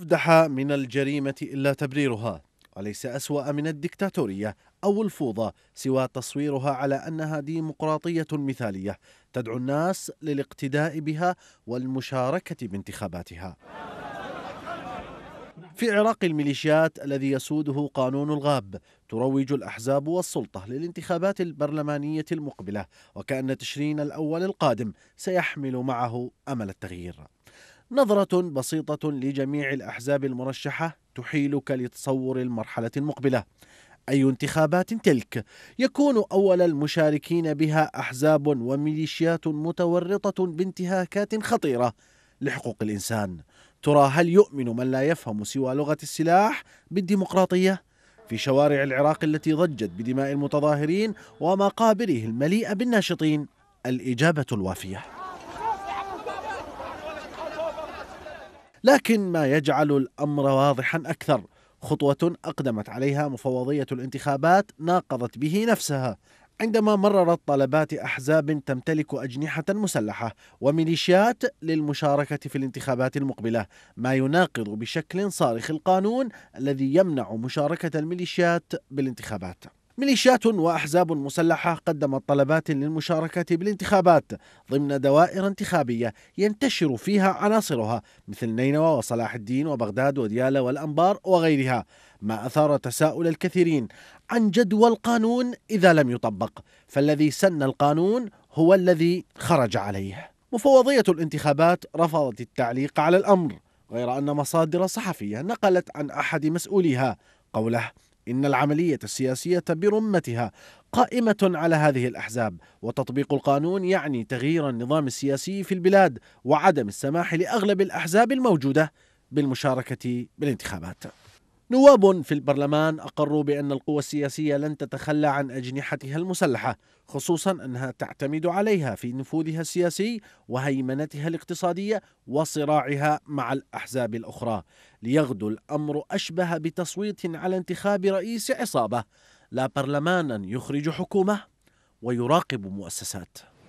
أفدح من الجريمة إلا تبريرها وليس أسوأ من الدكتاتورية أو الفوضى سوى تصويرها على أنها ديمقراطية مثالية تدعو الناس للاقتداء بها والمشاركة بانتخاباتها في عراق الميليشيات الذي يسوده قانون الغاب تروج الأحزاب والسلطة للانتخابات البرلمانية المقبلة وكأن تشرين الأول القادم سيحمل معه أمل التغيير نظرة بسيطة لجميع الأحزاب المرشحة تحيلك لتصور المرحلة المقبلة أي انتخابات تلك يكون أول المشاركين بها أحزاب وميليشيات متورطة بانتهاكات خطيرة لحقوق الإنسان ترى هل يؤمن من لا يفهم سوى لغة السلاح بالديمقراطية؟ في شوارع العراق التي ضجت بدماء المتظاهرين ومقابره المليئة بالناشطين الإجابة الوافية لكن ما يجعل الامر واضحا اكثر خطوه اقدمت عليها مفوضيه الانتخابات ناقضت به نفسها عندما مررت طلبات احزاب تمتلك اجنحه مسلحه وميليشيات للمشاركه في الانتخابات المقبله، ما يناقض بشكل صارخ القانون الذي يمنع مشاركه الميليشيات بالانتخابات. ميليشيات وأحزاب مسلحة قدمت طلبات للمشاركة بالانتخابات ضمن دوائر انتخابية ينتشر فيها عناصرها مثل نينوى وصلاح الدين وبغداد وديالى والأنبار وغيرها ما أثار تساؤل الكثيرين عن جدوى القانون إذا لم يطبق فالذي سن القانون هو الذي خرج عليه مفوضية الانتخابات رفضت التعليق على الأمر غير أن مصادر صحفية نقلت عن أحد مسؤوليها قوله إن العملية السياسية برمتها قائمة على هذه الأحزاب وتطبيق القانون يعني تغيير النظام السياسي في البلاد وعدم السماح لأغلب الأحزاب الموجودة بالمشاركة بالانتخابات نواب في البرلمان أقروا بأن القوى السياسية لن تتخلى عن أجنحتها المسلحة خصوصا أنها تعتمد عليها في نفوذها السياسي وهيمنتها الاقتصادية وصراعها مع الأحزاب الأخرى ليغدو الأمر أشبه بتصويت على انتخاب رئيس عصابة لا برلمانا يخرج حكومة ويراقب مؤسسات